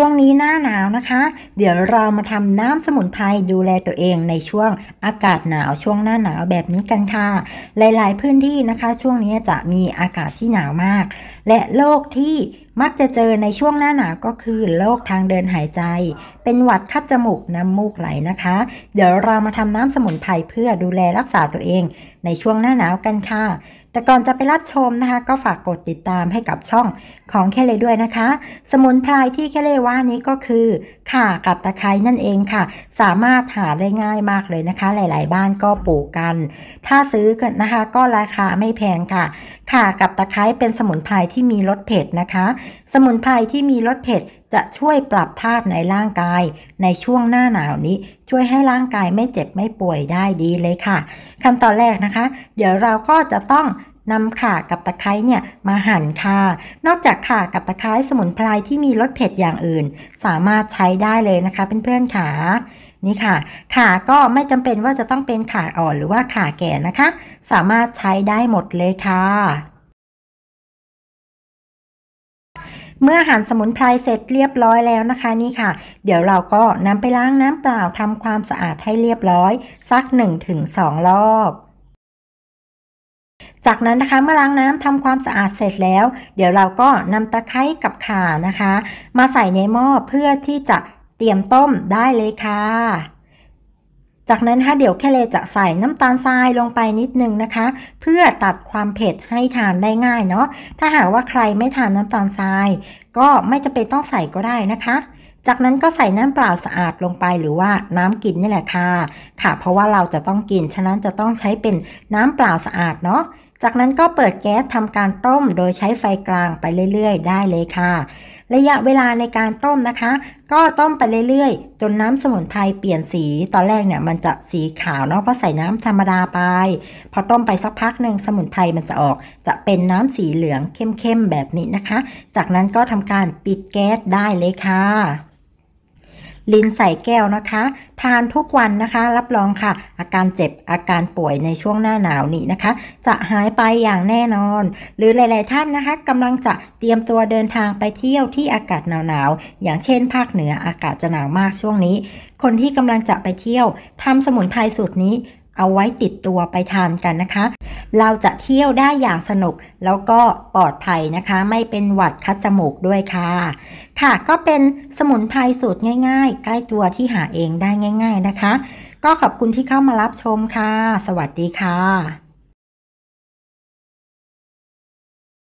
ช่วงนี้หน้าหนาวนะคะ เดี๋ยวเรามาทำน้ำสมุนไพรดูแลตัวเองในช่วงอากาศหนาวช่วงหน้าหนาวแบบนี้กันค่ะ หลาย ๆ พื้นที่นะคะ ช่วงนี้จะมีอากาศที่หนาวมาก และโรคที่มักจะเจอในช่วงหน้าหนาวก็คือโรคทางเดินหายใจ เป็นหวัดคัดจมูกน้ำมูกไหลนะคะ เดี๋ยวเรามาทำน้ำสมุนไพรเพื่อดูแลรักษาตัวเองในช่วงหน้าหนาวกันค่ะ แต่ก่อนจะไปรับชมนะคะ ก็ฝากกดติดตามให้กับช่องของแค่เลด้วยนะคะ สมุนไพรที่แค่เลว่านี้ก็คือ ข่ากับตะไคร้นั่นเองค่ะ สามารถหาได้ง่ายมากเลยนะคะ หลาย ๆ บ้านก็ปลูกกัน ถ้าซื้อนะคะก็ราคาไม่แพงค่ะ ข่ากับตะไคร้เป็นสมุนไพรที่มีรสเผ็ดนะคะสมุนไพรที่มีรสเผ็ดจะช่วยปรับธาตุในร่างกายในช่วงหน้าหนาวนี้ช่วยให้ร่างกายไม่เจ็บไม่ป่วยได้ดีเลยค่ะขั้นตอนแรกนะคะ เดี๋ยวเราก็จะต้องนำข่ากับตะไคร้เนี่ยมาหั่นค่ะนอกจากข่ากับตะไคร้สมุนไพรที่มีรสเผ็ดอย่างอื่น สามารถใช้ได้เลยนะคะเพื่อนๆค่ะนี่ค่ะขาก็ไม่จำเป็นว่าจะต้องเป็นขาอ่อนหรือว่าขาแก่นะคะ สามารถใช้ได้หมดเลยค่ะเมื่ออาหารสมุนไพรเสร็จเรียบร้อยแล้วนะคะนี่ค่ะ เดี๋ยวเราก็นำไปล้างน้ำเปล่าทำความสะอาดให้เรียบร้อยสัก 1-2 รอบ จากนั้นนะคะเมื่อล้างน้ำทำความสะอาดเสร็จแล้ว เดี๋ยวเราก็นำตะไคร้กับข่านะคะ มาใส่ในหม้อเพื่อที่จะเตรียมต้มได้เลยค่ะจากนั้นฮะเดี๋ยวแค่เลจะใส่น้ำตาลทรายลงไปนิดนึงนะคะ เพื่อตัดความเผ็ดให้ทานได้ง่ายเนาะถ้าหากว่าใครไม่ทานน้ำตาลทราย ก็ไม่จะเป็นต้องใส่ก็ได้นะคะ จากนั้นก็ใส่น้ำเปล่าสะอาดลงไปหรือว่าน้ำกินนี่แหละค่ะค่ะเพราะว่าเราจะต้องกิน ฉะนั้นจะต้องใช้เป็นน้ำเปล่าสะอาดเนาะจากนั้นก็เปิดแก๊สทำการต้ม โดยใช้ไฟกลางไปเรื่อยๆได้เลยค่ะ ระยะเวลาในการต้มนะคะ ก็ต้มไปเรื่อยๆ จนน้ำสมุนไพรเปลี่ยนสีตอนแรกเนี่ยมันจะสีขาวเนาะเพราะใส่น้ำธรรมดาไปพอต้มไปสักพักหนึ่งสมุนไพรมันจะออกจะเป็นน้ำสีเหลืองเข้มๆแบบนี้นะคะ จากนั้นก็ทำการปิดแก๊สได้เลยค่ะลิ้นใส่แก้วนะคะ ทานทุกวันนะคะรับรองค่ะ อาการเจ็บอาการป่วยในช่วงหน้าหนาวนี้นะคะ จะหายไปอย่างแน่นอน หรือหลาย ๆ ท่านนะคะกำลังจะเตรียมตัวเดินทางไปเที่ยวที่อากาศหนาวๆอย่างเช่น ภาคเหนืออากาศจะหนาวมากช่วงนี้ คนที่กำลังจะไปเที่ยวทำสมุนไพรสูตรนี้เอาไว้ติดตัวไปทานกันนะคะ เราจะเที่ยวได้อย่างสนุกแล้วก็ปลอดภัยนะคะ ไม่เป็นหวัดคัดจมูกด้วยค่ะ ค่ะก็เป็นสมุนไพรสูตรง่ายๆ ใกล้ตัวที่หาเองได้ง่ายๆนะคะ ก็ขอบคุณที่เข้ามารับชมค่ะ สวัสดีค่ะ